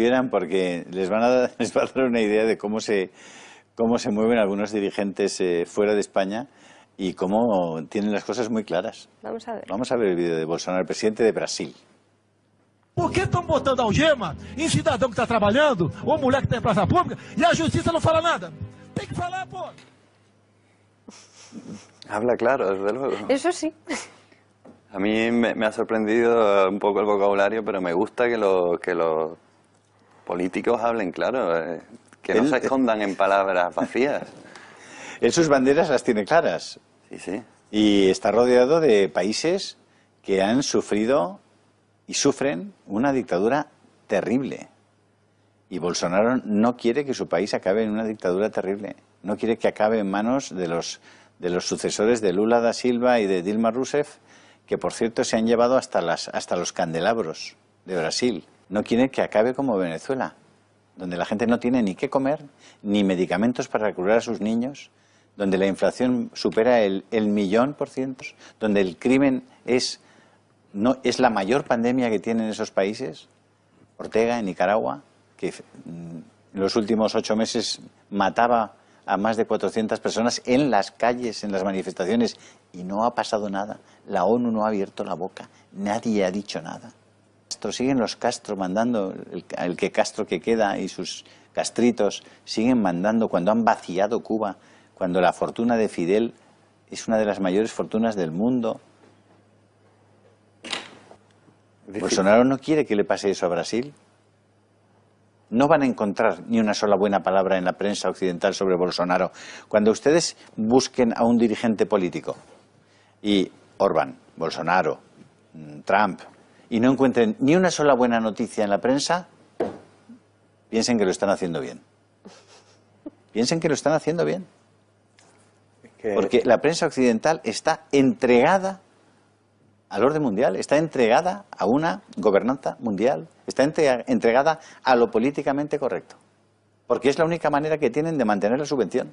supieran porque les, van a, dar, les va a dar una idea de cómo se, cómo se mueven algunos dirigentes eh, fuera de España y cómo tienen las cosas muy claras. Vamos a ver. Vamos a ver el vídeo de Bolsonaro, el presidente de Brasil. Por que están botando algema em cidadão que está trabalhando, ou mulher que está en em plaza pública, y e la justicia no fala nada? Tem que falar, pô! Habla claro, desde luego. Eso sí. A mí me, me, ha sorprendido un poco el vocabulario, pero me gusta que, lo, que los políticos hablen claro, eh, que no se escondan en palabras vacías. Él sus banderas las tiene claras y está rodeado de países que han sufrido y sufren una dictadura terrible. Y Bolsonaro no quiere que su país acabe en una dictadura terrible. No quiere que acabe en manos de los, de los sucesores de Lula da Silva y de Dilma Rousseff, que por cierto se han llevado hasta, las, hasta los candelabros de Brasil no quiere que acabe como Venezuela, donde la gente no tiene ni qué comer, ni medicamentos para curar a sus niños, donde la inflación supera el, millón por ciento, donde el crimen es, no, es la mayor pandemia que tienen esos países, Ortega en Nicaragua, que en mm, los últimos ocho meses mataba a más de 400 personas en las calles, en las manifestaciones, y no ha pasado nada. La ONU no ha abierto la boca, nadie ha dicho nada siguen los Castro mandando, el, que Castro que queda y sus castritos siguen mandando cuando han vaciado Cuba, cuando la fortuna de Fidel es una de las mayores fortunas del mundo. Bolsonaro no quiere que le pase eso a Brasil. No van a encontrar ni una sola buena palabra en la prensa occidental sobre Bolsonaro. Cuando ustedes busquen a un dirigente político y Orban, Bolsonaro, mm, Trump, y no encuentren ni una sola buena noticia en la prensa, piensen que lo están haciendo bien. Piensen que lo están haciendo bien. Porque la prensa occidental está entregada al orden mundial, está entregada a una gobernanza mundial, está entregada a lo políticamente correcto. Porque es la única manera que tienen de mantener la subvención.